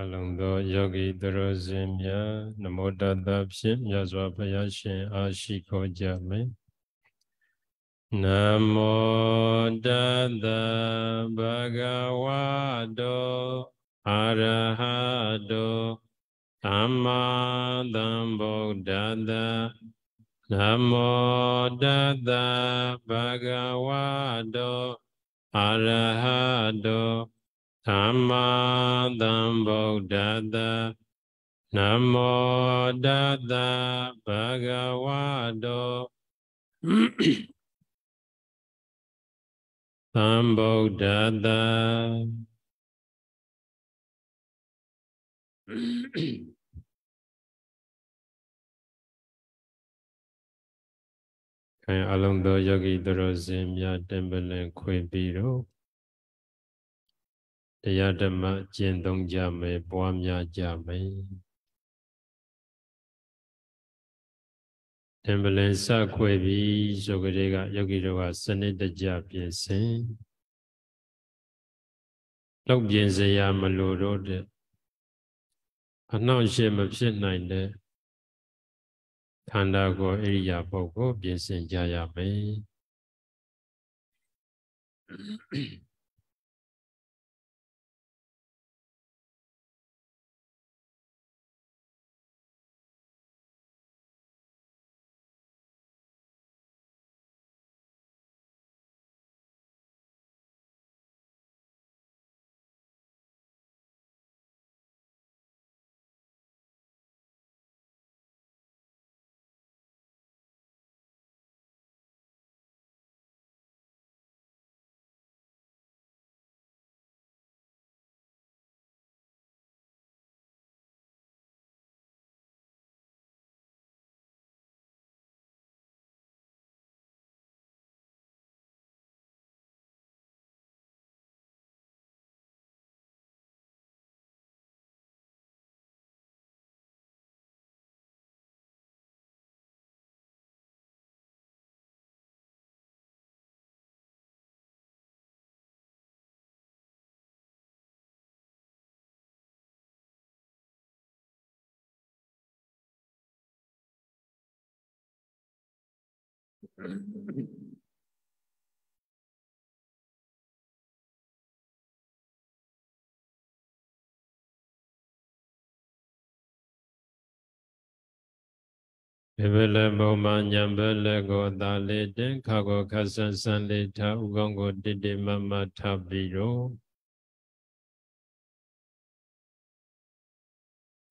အလုံးသောယောဂီတရဇင်များနမောတတဖြင့်မြတ်စွာဘုရားရှင်အားရှိခေါ်ကြမယ်နမောတတဘဂဝတောအရဟတောသမ္မာသမ္ဗုဒ္ဓတနမောတတဘဂဝတောအရဟတောဓမ္မာသမ္ဗုဒ္ဓတနမောတတဘဂဝတောသမ္ဗုဒ္ဓတခံအလုံးသောယောဂီသူတော်စင်များတင်ပလင်ခွေပြီးတော့တရားဓမ္မကျင့်သုံးကြမယ်ပွားများကြမယ်သင်္ဗလင်စခွေပြီးဆိုကြတဲ့ကယောဂီတို့ကစနစ်တကျပြင်ဆင်လောက်ပြင်စရာမလိုတော့တဲ့အနှောင့်အယှက်မဖြစ်နိုင်တဲ့ခန္ဓာကိုယ်အရိယာပုဂ္ဂိုလ်ပြင်ဆင်ကြရမယ်ေဘလဘုံမညံဘလကိုသာလေတင်ခါကိုခဆန်းဆန်းလေထားဥကောင်းကိုတိတိမမထပ်ပြီးတော့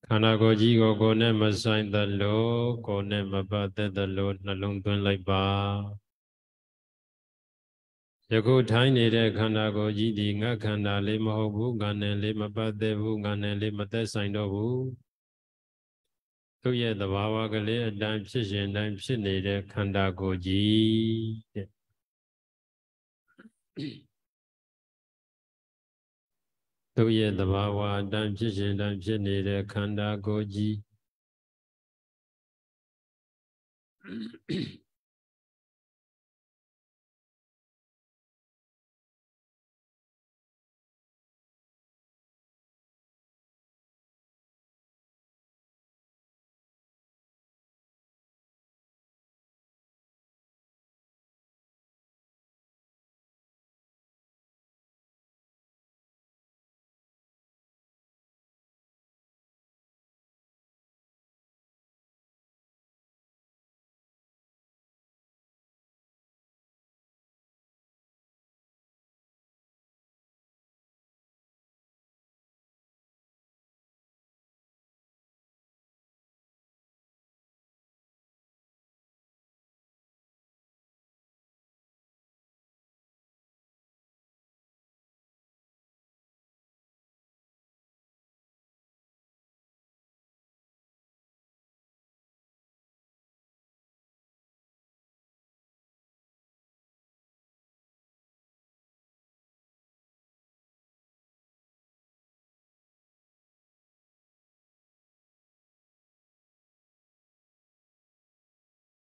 ခန္ဓာကိုယ်ကြီးကိုကိုယ်နဲ့မဆိုင်သလိုကိုယ်နဲ့မပတ်သက်သလိုနှလုံးသွင်းလိုက်ပါယခုထိုင်းနေတဲ့ခန္ဓာကိုယ်ကြီးဒီငါခန္ဓာလေးမဟုတ်ဘူးငါနဲ့လေးမပတ်သက်ဘူးငါနဲ့လေးမသက်ဆိုင်တော့ဘူးသူ့ရဲ့သဘာဝကလေးအတိုင်းဖြစ်ရှင်တိုင်းဖြစ်နေတဲ့ခန္ဓာကိုယ်ကြီးတဲ့သူ့ရဲ့သဘာဝအတိုင်းဖြစ်ရှင်တိုင်းဖြစ်နေတဲ့ခန္ဓာကိုယ်ကြီး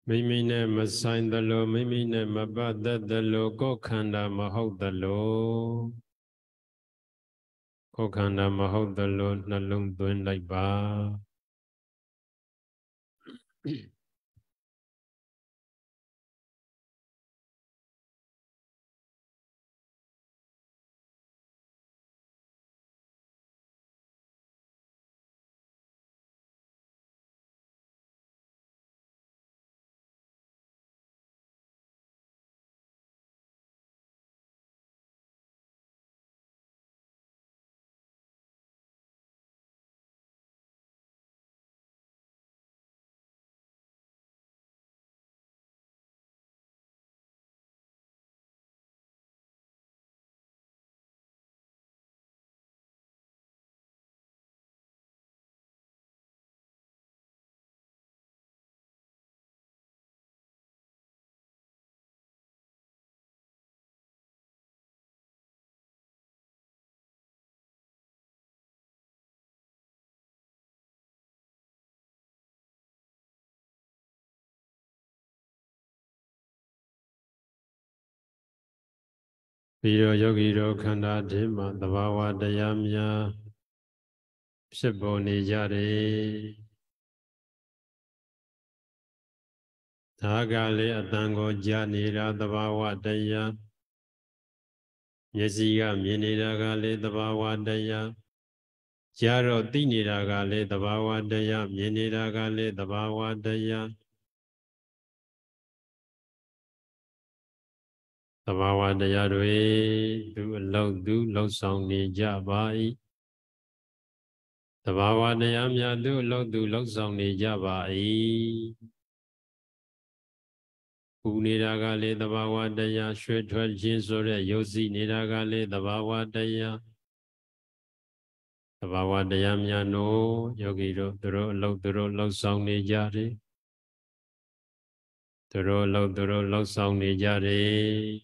မိမိနဲ့မဆိုင်သလိုမိမိနဲ့မပတ်သက်သလိုကိုယ်ခန္ဓာမဟုတ်သလိုကိုယ်ခန္ဓာမဟုတ်သလိုနှလုံးသွင်းလိုက်ပါ Mm-hmm. ပြီးတော့ယောဂီတို့ခန္ဓာထဲမှာသဘာဝတရားများဖြစ်ပေါ်နေကြတယ်ဒါကလည်းအတန်ကိုကြာနေတာသဘာဝတရားမျက်စိကမြင်နေတာကလည်းသဘာဝတရားကြားတော့သိနေတာကလည်းသဘာဝတရားမြင်နေတာကလည်းသဘာဝတရားသဘာဝတရားတွေသူအလောက်သူလောက်ဆောင်နေကြပါ၏သဘာဝတရားများသူအလောက်သူလောက်ဆောင်နေကြပါ၏ပူနေတာကလေသဘာဝတရားရွှေထွက်ခြင်းဆိုတဲ့ရုပ်စီနေတာကလေသဘာဝတရားသဘာဝတရားများတို့ယောဂီတို့သူတို့အလောက်သူတို့လောက်ဆောင်နေကြတယ်သူတို့လောက်သူတို့လောက်ဆောင်နေကြတယ်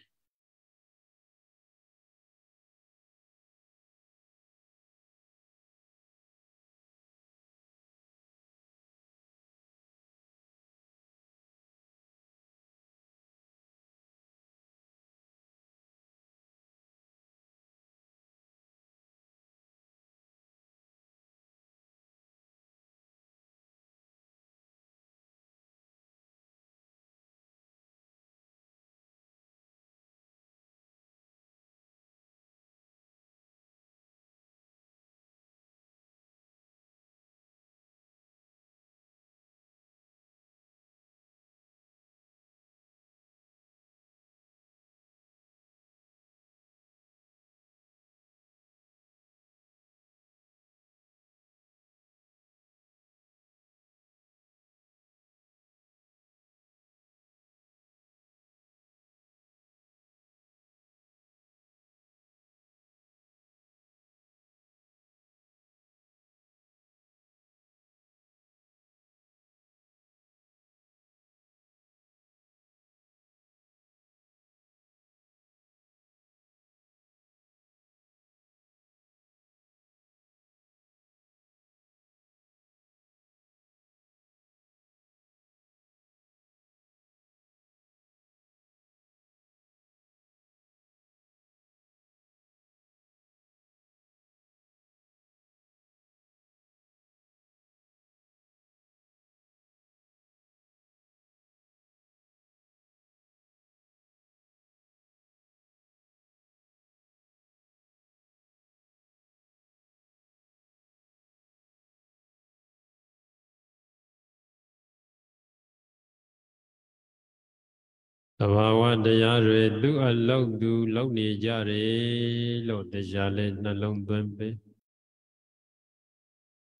သဘာဝတရားတွေသူ့အလောက်သူလောက်နေကြတယ်လို့တရားလေးနှလုံးသွင်းပေး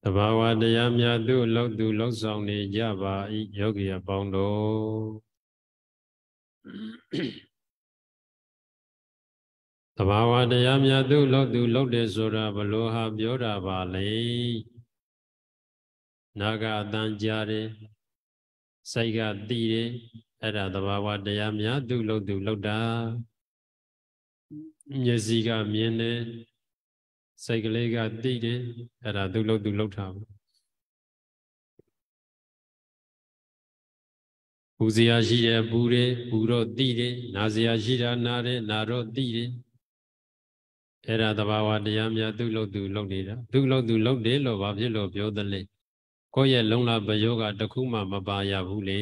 သဘာဝတရားများသူ့အလောက်သူလောက်ဆောင်နေကြပါ၏ယောဂီအပေါင်းတို့သဘာဝတရားများသူ့လောက်သူလောက်တယ်ဆိုတာဘလို့ဟာပြောတာပါလေနာဂအတန်ကြားတယ်စိတ်ကတည်တယ်အဲ့ဒါသဘာဝတရားများသူ့လို့သူလောက်တာမျက်စိကမြင်တယ်စိတ်ကလေးကသိတယ်အဲ့ဒါသူ့လို့သူလောက်တာပဲပူစရာရှိတယ်ပူတယ်ပူတော့သိတယ်နာစရာရှိတာနာတယ်နာတော့သိတယ်အဲ့ဒါသဘာဝတရားများသူ့လို့သူလောက်နေတာသူ့လို့သူလောက်တယ်လို့ဘာဖြစ်လို့ပြောသလဲကိုယ့်ရဲ့လုံလပယောဂတစ်ခုမှမပါရဘူးလေ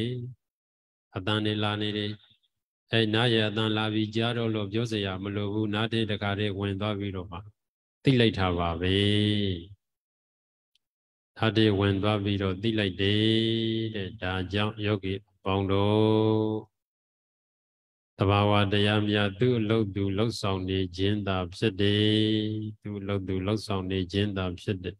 အတန်တွေလာနေတယ်အဲနားရအတန်လာပြီးကြားတော့လို့ပြောစရာမလိုဘူးနားတဲ့တကားတွေဝင်သွားပြီးတော့မှသိလိုက်တာပါပဲဓာတ်တွေဝင်သွားပြီးတော့သိလိုက်တယ်တဲ့ဒါကြောင့်ယောဂီပေါင်းတော်တဘာဝတရားများသူ့အလုပ်သူလှုပ်ဆောင်နေခြင်းသာဖြစ်တယ်သူ့အလုပ်သူလှုပ်ဆောင်နေခြင်းသာဖြစ်တယ်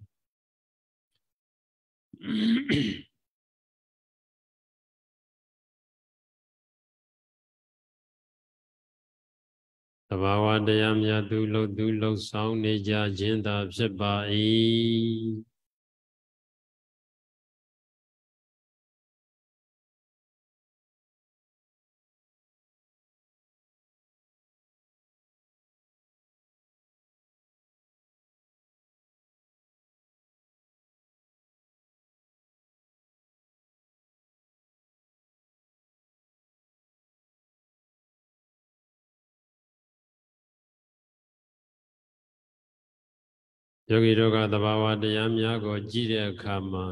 တဘာဝတရားများသူလှုပ်သူလှုပ်ဆောင်နေကြခြင်းသာဖြစ်ပါ၏ယောဂီတို့ကသဘာဝတရားများကိုကြည့်တဲ့အခါမှာ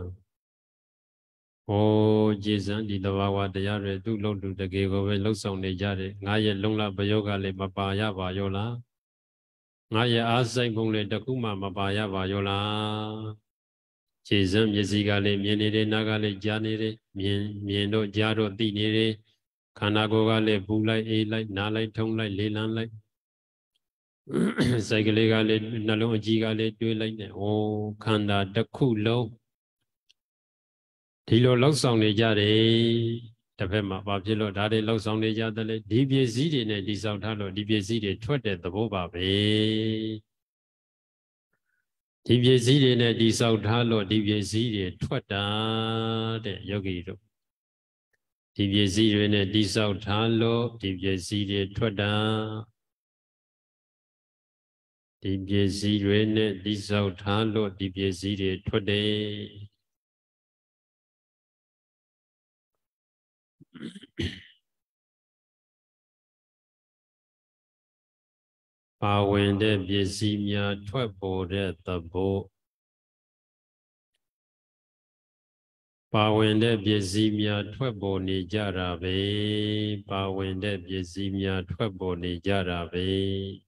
ဟောကြည်စံဒီသဘာဝတရားတွေသူ့လုံသူတကယ်ကိုပဲလှုပ်ဆောင်နေကြတယ်ငါရဲ့လုံလဘယောဂလည်းမပါရပါရောလားငါရဲ့အားစိတ်ပုံလည်းတခုမှမပါရပါရောလားခြေစံမျက်စိကလည်းမြင်နေတယ်နားကလည်းကြားနေတယ်မြင်မြင်တော့ကြားတော့သိနေတယ်ခန္ဓာကိုယ်ကလည်းဘူးလိုက်အေးလိုက်နားလိုက်ထုံးလိုက်လေလန်းလိုက်စိုက်ကလေးကလည်းနှလုံးအကြီးကလည်းတွေးလိုက်တယ်။ဩခန္ဓာတစ်ခုလုံးဒီလိုလောက်ဆောင်နေကြတယ်။တစ်ဖက်မှာဘာဖြစ်လို့ဒါတွေလောက်ဆောင်နေကြတယ်လဲဒီပစ္စည်းတွေနဲ့ဒီဆောင်ထားလို့ဒီပစ္စည်းတွေထွက်တဲ့သဘောပါပဲ။ဒီပစ္စည်းတွေနဲ့ဒီဆောင်ထားလို့ဒီပစ္စည်းတွေထွက်တာတဲ့ယောဂီတို့ဒီပစ္စည်းတွေနဲ့ဒီဆောင်ထားလို့ဒီပစ္စည်းတွေထွက်တာဒီပစ္စည်းတွေနဲ့တိဆောက်ထားလို့ဒီပစ္စည်းတွေထွက်တယ်ပါဝင်တဲ့ပစ္စည်းများ ထွက်ပေါ်တဲ့သဘောပါဝင်တဲ့ပစ္စည်းများထွက်ပေါ်နေကြတာပဲပါဝင်တဲ့ပစ္စည်းများထွက်ပေါ်နေကြတာပဲ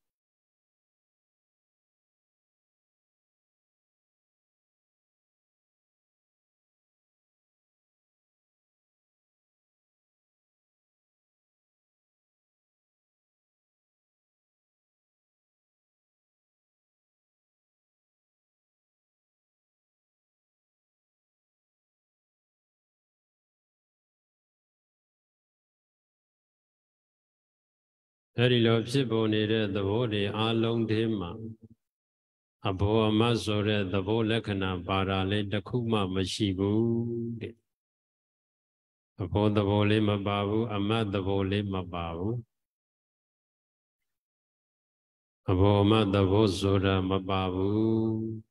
အဲဒီလိုဖြစ်ပေါ်နေတဲ့သဘောတွေအလုံးထဲမှာအဘောအမဆိုတဲ့သဘောလက္ခဏာပါတာလေးတစ်ခုမှမရှိဘူးတဲ့အဘောသဘောလေးမပါဘူးအမသဘောလေးမပါဘူးအဘောအမသဘောဆိုတာမပါဘူး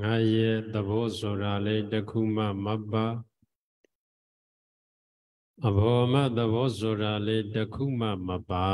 ငါရဲ့သဘောဆိုတာလေတခုမှမပါအဘောမသဘောဆိုတာလေတခုမှမပါ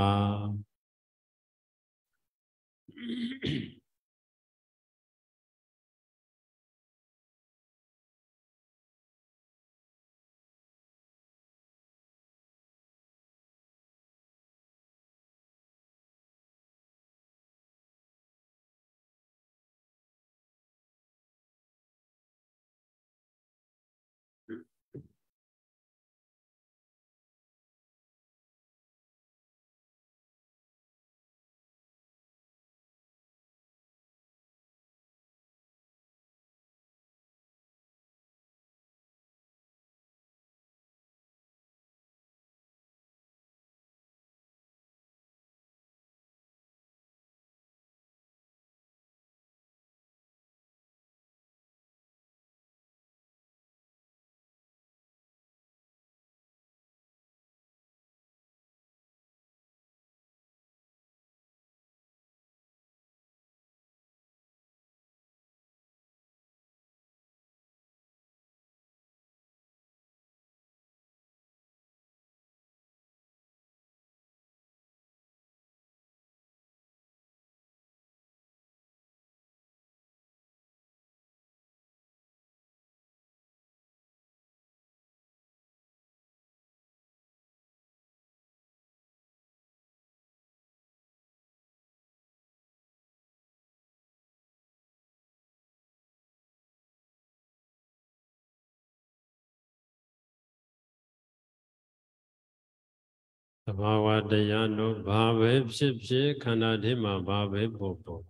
သဘာဝတရားတို့ဘာပဲဖြစ်ဖြစ်ခန္ဓာထဲမှာဘာပဲပို့ပို့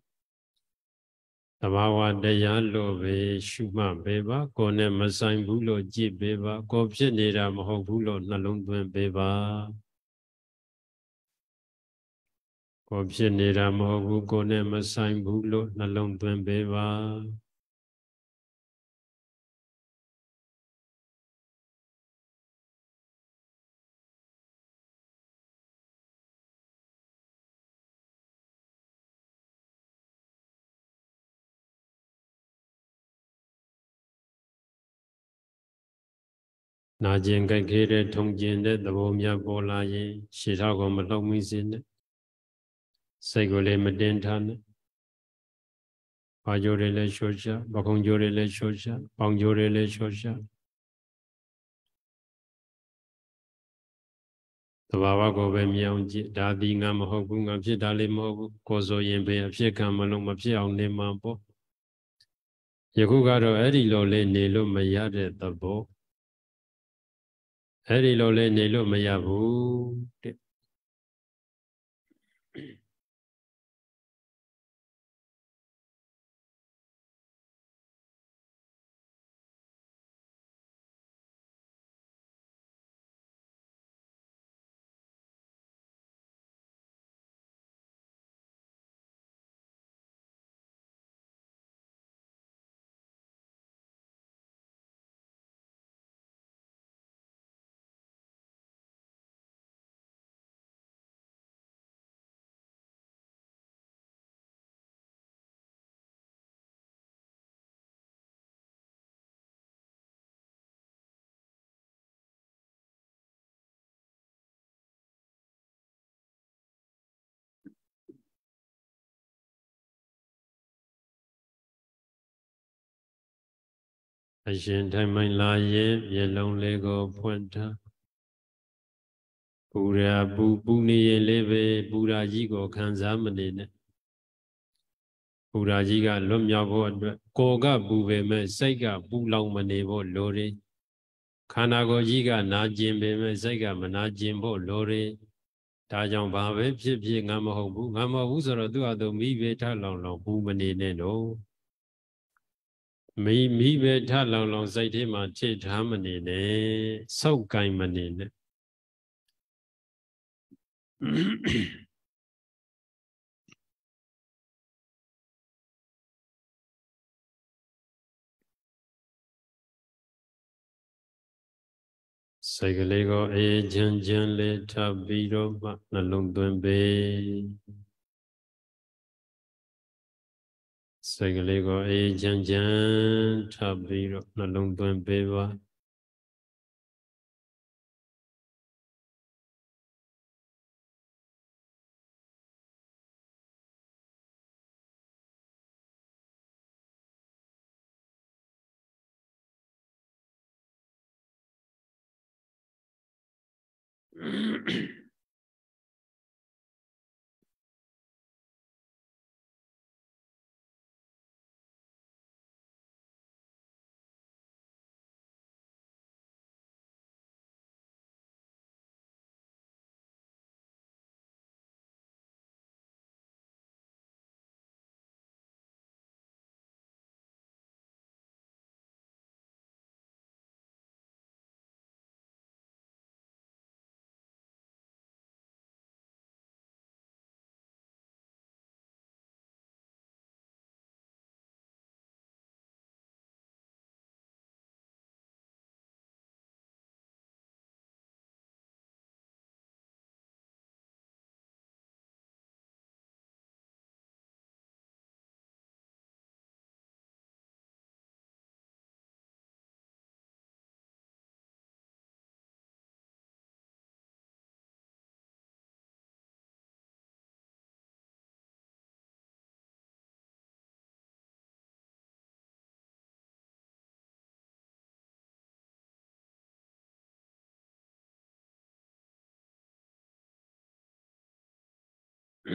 သဘာဝတရားလို့ပဲရှုမှတ်ပေးပါကိုယ်နဲ့မဆိုင်ဘူးလို့ကြည့်ပေးပါကိုယ်ဖြစ်နေတာမဟုတ်ဘူးလို့နှလုံးသွင်းပေးပါကိုယ်ဖြစ်နေတာမဟုတ်ဘူးကိုယ်နဲ့မဆိုင်ဘူးလို့နှလုံးသွင်းပေးပါနာကျင်ကြိုက်ခဲတဲ့ထုံကျင်တဲ့သဘောများပေါ်လာရင်ရှေထောက်ကိုမလုံမိစေနဲ့စိတ်ကိုလည်းမတင်ထားနဲ့ဘာကြိုးတွေလည်းရှော့ချပခုံးကြိုးတွေလည်းရှော့ချပေါင်ကြိုးတွေလည်းရှော့ချသဘာဝကိုပဲမြင်အောင်ကြည့်ဒါဒီငါမဟုတ်ဘူးငါဖြစ်တာလည်းမဟုတ်ဘူးကိုယ်ဆိုရင်ဘယ်အဖြစ်ခံမလို့မဖြစ်အောင်နေမှာပေါ့ယခုကတော့အဲ့ဒီလိုလေးနေလို့မရတဲ့သဘောအဲ့ဒီလိုလဲနေလို့မရဘူးတဲ့အရှင်ထိုင်မိုင်လာရဲ့မျက်လုံးလေးကိုဖွင့်ထားပူရာပူပူနေရလေးပဲပူရာကြီးကိုခံစားမနေနဲ့ပူရာကြီးကလွတ်မြောက်ဖို့အတွက်ကိုယ်ကပူပေမဲ့စိတ်ကပူလောင်မနေဖို့လိုတယ်ခန္ဓာကိုယ်ကြီးကနာကျင်ပေမဲ့စိတ်ကမနာကျင်ဖို့လိုတယ်ဒါကြောင့်ဘာပဲဖြစ်ဖြစ်ငါမဟုတ်ဘူးငါမဟုတ်ဘူးဆိုတော့သူ့အတူမိဘထလောင်လောင်ပူမနေနဲ့တော့မိမိပဲထလောင်လောင်စိတ်ထဲမှာခြေထားမနေနဲ့ဆုပ်ကင်မနေနဲ့စိတ်ကလေးကိုအေးချမ်းချမ်းလေးထပ်ပြီးတော့မှနှလုံးသွင်းပေးစိတ်ကလေးကိုအေးချမ်းချမ်းထပ်ပြီးတော့နှလုံးသွင်းပေးပါ嗯。စ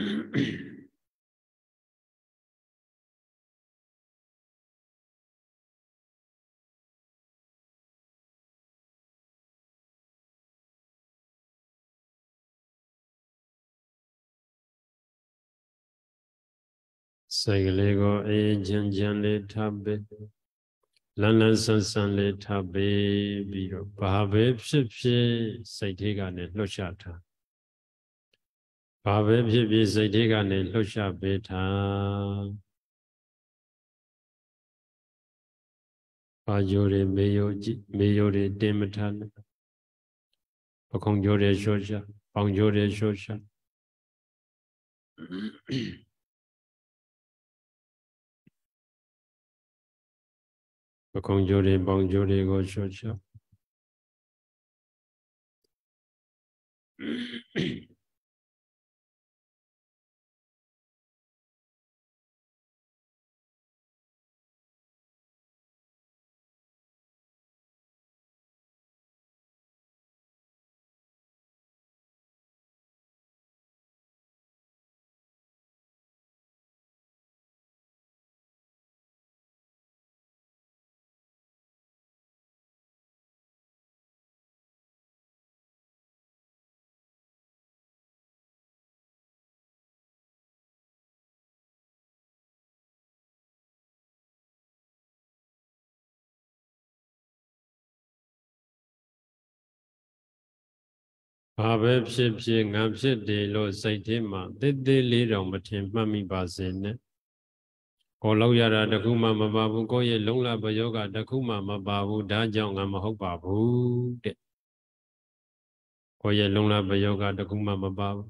ိတ်ကလေးကိုအေးချမ်းချမ်းလေးထားပေးလန်းလန်းဆန်းဆန်းလေးထားပေးပြီးတော့ဘာပဲဖြစ်ဖြစ်စိတ်ထဲကနေလှုပ်ရှားထားဘာပဲဖြစ်ဖြစ်စိတ်တွေကနေလှုပ်ရှားပေးထားဘာယိုတွေမေယိုကြည့်မေယိုတွေတင်မထားနဲ့ပခုံးယိုတွေရှောရှာပေါင်ယိုတွေရှောရှာပခုံးယိုတွေပေါင်ယိုတွေကိုရှောရှာဘာပဲဖြစ်ဖြစ်ငါဖြစ်တယ်လို့စိတ်ထဲမှာတိတ်သေးလေးတောင်မထင်မှတ်မိပါစေနဲ့ကိုလောက်ရတာတခုမှမပါဘူးကိုရဲ့လုံလပယောဂတခုမှမပါဘူးဒါကြောင့်ငါမဟုတ်ပါဘူးတဲ့ကိုရဲ့လုံလပယောဂတခုမှမပါဘူး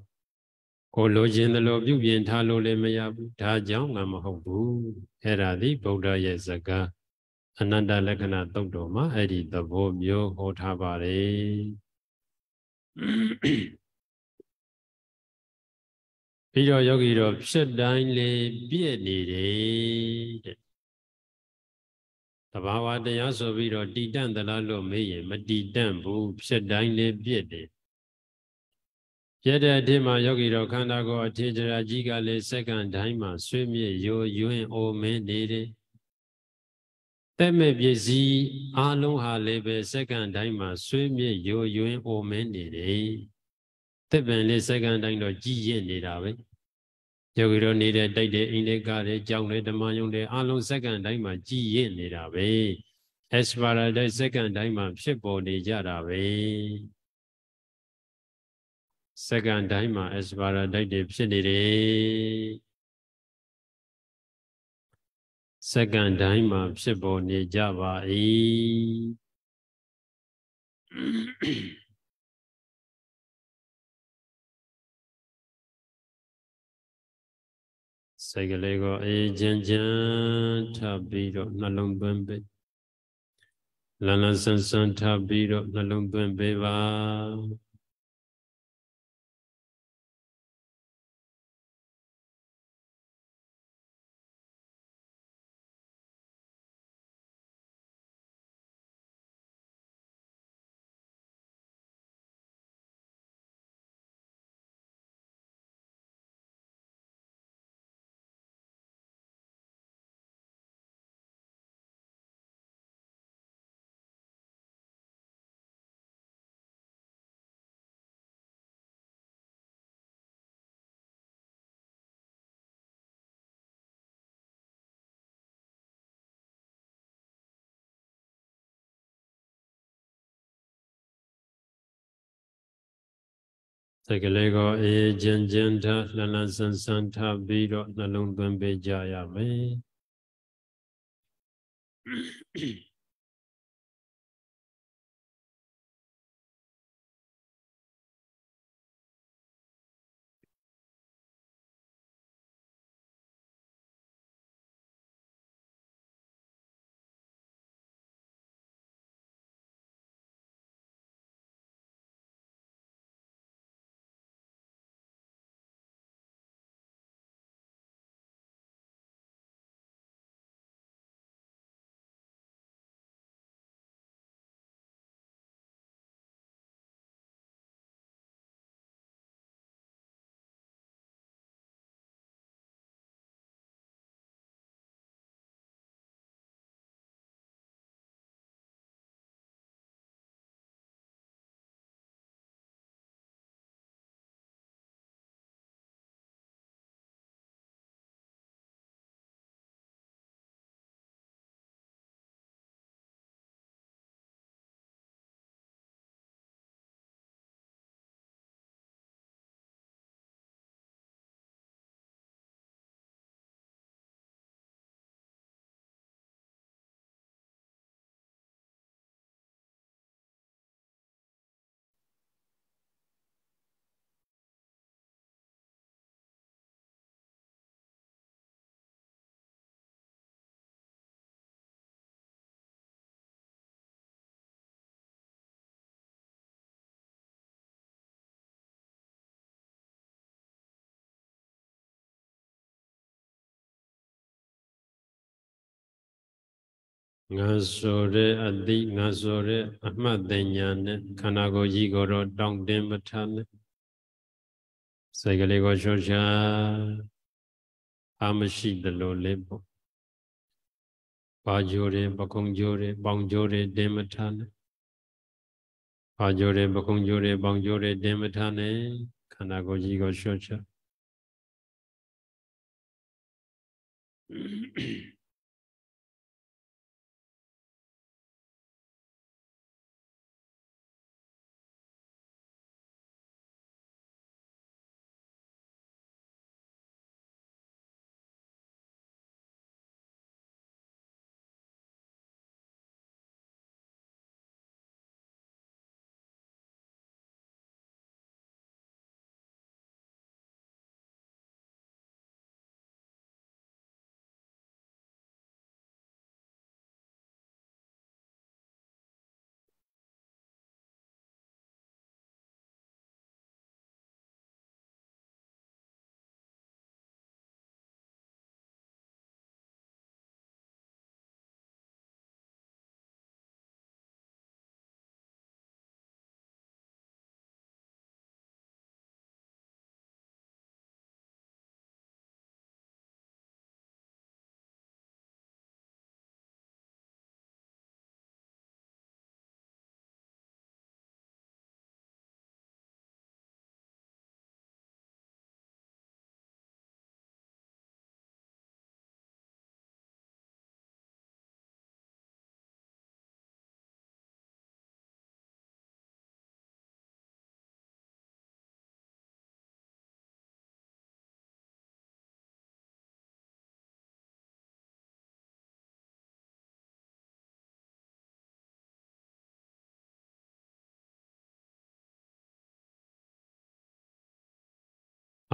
ကိုလိုချင်တယ်လို့ပြုပြင်ထားလို့လည်းမရဘူးဒါကြောင့်ငါမဟုတ်ဘူးအဲ့ဒါဒီဗုဒ္ဓရဲ့စကားအနန္တလက္ခဏာတုတ်တော်မှာအဲ့ဒီသဘောမျိုးဟောထားပါတယ်ပြီးတော့ယောဂီတော့ဖြစ်တိုင်းလေပြည့်နေတယ်တဲ့တဘာဝတရားဆိုပြီးတော့တည်တံ့သလားလို့မေးရင်မတည်တံ့ဘူးဖြစ်တိုင်းလေပြည့်တယ်ပြည့်တဲ့အထက်မှာယောဂီတော်ခန္ဓာကိုယ်အထေတရာကြီးကလည်းစက္ကန့်တိုင်းမှာဆွေးမြေ့ရိုးယွင်းအိုမင်းနေတယ်တက်မဲ့ပစ္စည်းအလုံးဟာလည်းပဲစက္ကန့်တိုင်းမှာဆွေးမြေ့ယိုယွင်းအိုမင်းနေတယ်။တက်ပင်လေးစက္ကန့်တိုင်းတော့ကြီးရင့်နေတာပဲ။ယောဂီတို့နေတဲ့တိုက်တဲ့အိမ်တွေကတဲ့ကြောင်းတဲ့ဓမ္မယုံတဲ့အလုံးစက္ကန့်တိုင်းမှာကြီးရင့်နေတာပဲ။ aspiral တဲ့စက္ကန့်တိုင်းမှာဖြစ်ပေါ်နေကြတာပဲ။စက္ကန့်တိုင်းမှာ aspiral တိုက်တွေဖြစ်နေတယ်။စက္ကန့်တိုင်းမှာဖြစ်ပေါ်နေကြပါ၏စိတ်ကလေးကိုအေးချမ်းချမ်းထပ်ပြီးတော့နှလုံးသွင်းပေးလန်းလန်းဆန်းဆန်းထပ်ပြီးတော့နှလုံးသွင်းပေးပါစိတ်ကလေးကိုအေးချင်ချင်ထလှလှဆန်းဆန်းထပြီးတော့နှလုံးသွင်းပေးကြရမယ်ငါဆိုတဲ့အတိငါဆိုတဲ့အမှတ်တညာနဲ့ခန္ဓာကိုယ်ကြီးကိုတော့တောင့်တင်းမထားနဲ့စိတ်ကလေးကိုရှုပ်ရှားအာမရှိသလိုလေးပေါ့ဘာဂျိုတွေပကုံဂျိုတွေပေါင်ဂျိုတွေတင်းမထားနဲ့ဘာဂျိုတွေပကုံဂျိုတွေပေါင်ဂျိုတွေတင်းမထားနဲ့ခန္ဓာကိုယ်ကြီးကိုရှုပ်ရှား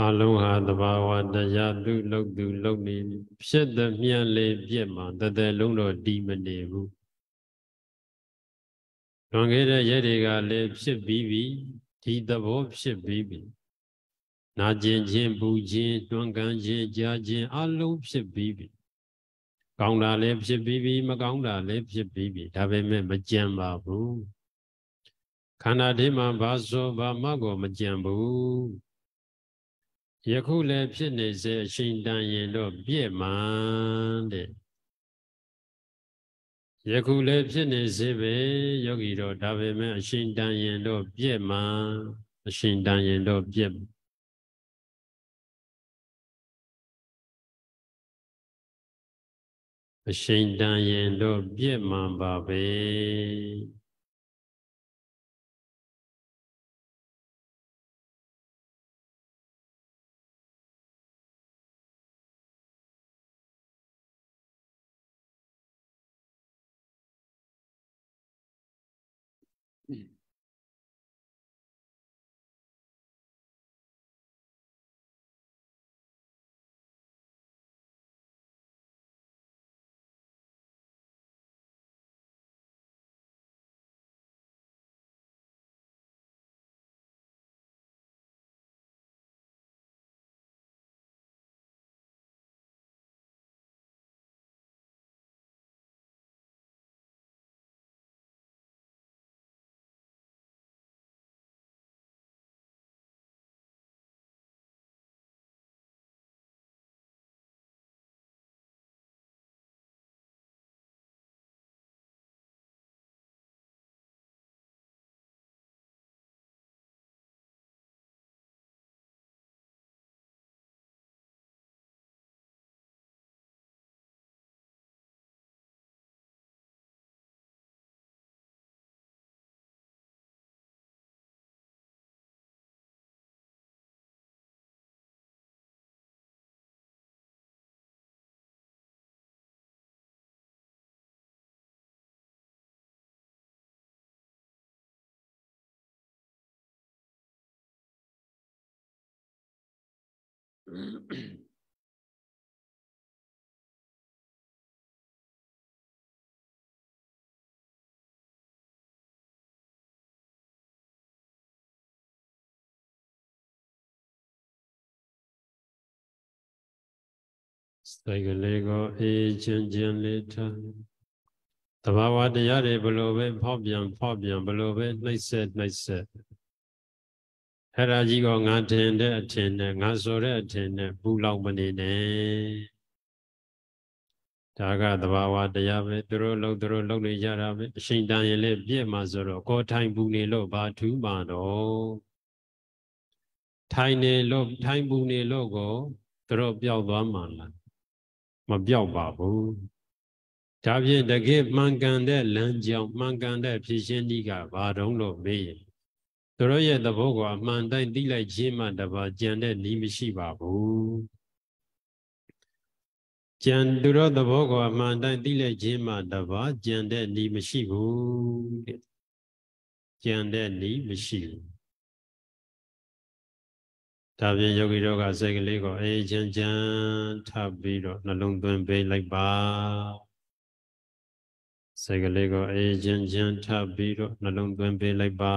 အလုံးဟာတဘာဝတရားသူလုတ်သူလုတ်နေဖြစ်သည်မြန်လေပြက်မှာတသက်လုံးတော့ဒီမနေဘူးလွန်ခဲ့တဲ့ရက်တွေကလည်းဖြစ်ပြီးပြီဒီသဘောဖြစ်ပြီးပြီနာကျင်ခြင်းပူခြင်းတွန်းကန်ခြင်းကြားခြင်းအလုံးဖြစ်ပြီးပြီကောင်းတာလည်းဖြစ်ပြီးပြီမကောင်းတာလည်းဖြစ်ပြီးပြီဒါပေမဲ့မကြံပါဘူးခန္ဓာဒီမှာဘာဆိုဘာမှကိုမကြံဘူးယခုလည်းဖြစ်နေစေအရှင်တန်ရင်တော့ပြည့်မှန်တဲ့ယခုလည်းဖြစ်နေစေပဲယောဂီတော့ဒါပေမဲ့အရှင်တန်ရင်တော့ပြည့်မှန်အရှင်တန်ရင်တော့ပြည့်အရှင်တန်ရင်တော့ပြည့်မှန်ပါပဲစိတ်ကလေးကိုအေးချမ်းချမ်းလေးထားတဘာဝတရားတွေဘလို့ပဲဖောက်ပြန်ဖောက်ပြန်ဘလို့ပဲနှိမ့်ဆက်နှိမ့်ဆက်အဲ့ဒါကြီးကငါတင်တဲ့အထင်နဲ့ငါဆိုတဲ့အထင်နဲ့ဘူးလောက်မနေနဲ့ဒါကသဘာဝတရားပဲသူတို့လုံးသူတို့လုံးနေကြတာပဲအရှိန်တန်ရင်လည်းပြည့်မှာဆိုတော့ကိုထိုင်ဘူးနေလို့ဘာထူးမှာတော့ထိုင်နေလို့ထိုင်ဘူးနေလို့ကိုသူတို့ပျောက်သွားမှာလားမပျောက်ပါဘူးဒါဖြင့်တကယ်မှန်ကန်တဲ့လမ်းကြောင်းမှန်ကန်တဲ့ဖြစ်ရှင်းဤကဘာတုံးလို့မေးရင်သူတို့ရဲ့သဘောကအမှန်တိုင်းသိလိုက်ခြင်းမှတပါကြံတဲ့နည်းမရှိပါဘူးကြံသူတို့သဘောကအမှန်တိုင်းသိလိုက်ခြင်းမှတပါကြံတဲ့နည်းမရှိဘူးတဲ့ကြံတဲ့နည်းမရှိဘူးဒါပြင်ယောဂီတို့ကစိတ်ကလေးကိုအေးချမ်းချမ်းထပ်ပြီးတော့နှလုံးသွင်းပေးလိုက်ပါစိတ်ကလေးကိုအေးချမ်းချမ်းထပ်ပြီးတော့နှလုံးသွင်းပေးလိုက်ပါ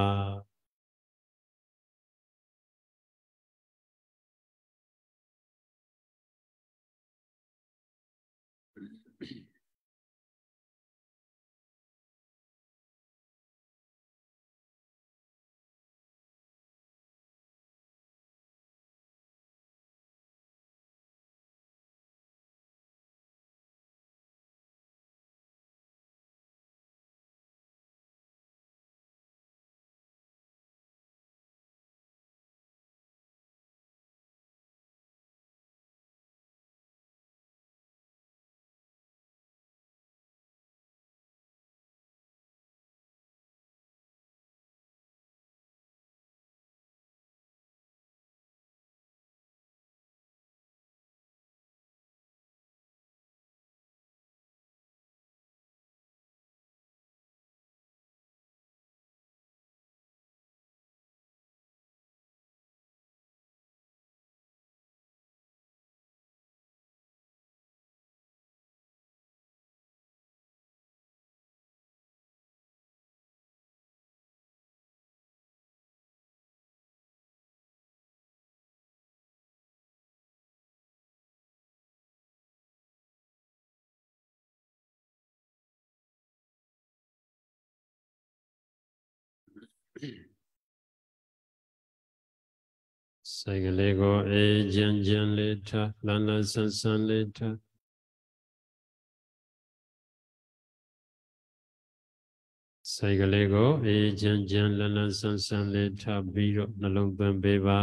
စိတ်ကလေးကိုအေးချမ်းချမ်းလေးထားလန်းလန်းဆန်းဆန်းလေးထားစိတ်ကလေးကိုအေးချမ်းချမ်းလန်းလန်းဆန်းဆန်းလေးထားပြီးတော့နှလုံးသွင်းပေးပါ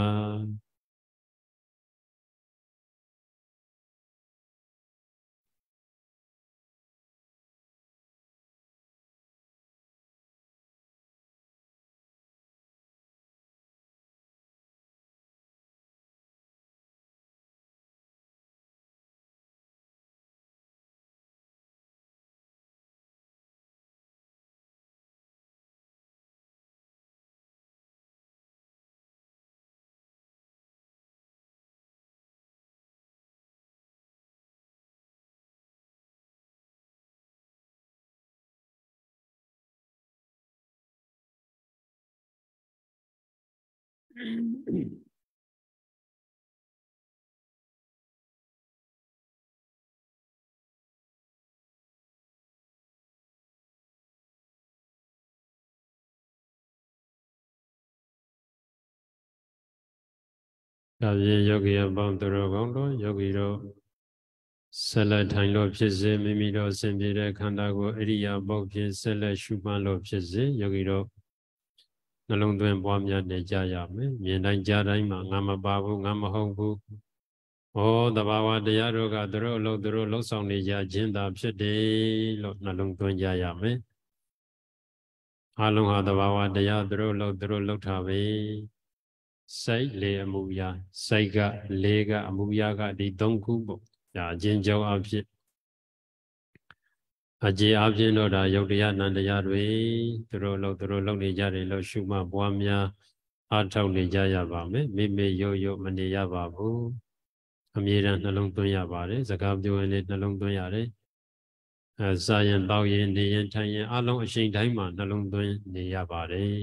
ဒါဖြင့်ယောဂီအပေါင်းသူတော်ကောင်းတို့ယောဂီတို့ဆက်လက်ထိုင်လို့ဖြစ်စေမိမိတို့အစဉ်ပြေတဲ့ခန္ဓာကိုယ်အရိယာပုတ်ဖြင့်ဆက်လက်ရှုမှတ်လို့ဖြစ်စေယောဂီတို့နှလုံးသွင်းပွားများနေကြရမယ်မြင်တိုင်းကြားတိုင်းမှာငါမပါဘူးငါမဟုတ်ဘူးဩတဘာဝတရားတို့ကသူတို့အလုပ်သူတို့လှုပ်ဆောင်နေကြခြင်းသာဖြစ်တယ်လို့နှလုံးသွင်းကြရမယ်အလုံးဟာတဘာဝတရားသူတို့လှုပ်သူတို့လှုပ်တာပဲစိတ်လေအမှုရာစိတ်ကလေကအမှုရာကဒီ၃ခုပေါ့ဒါအချင်းချင်းအဖြစ်အကြေအပြင်းတော့ဒါယုတ်တရားနန္တရားတွေသူတို့လို့သူတို့လုပ်နေကြတယ်လို့ရှုမှတ်ပွားများအားထုတ်နေကြရပါမယ်မိမိရိုးရိုးမနေရပါဘူးအမြဲတမ်းနှလုံးသွင်းရပါတယ်စကားပြောရင်လည်းနှလုံးသွင်းရတယ်အဲစားရင်တောက်ရင်နေရင်ထိုင်ရင် အလုံးအချိန်တိုင်းမှာနှလုံးသွင်းနေရပါတယ်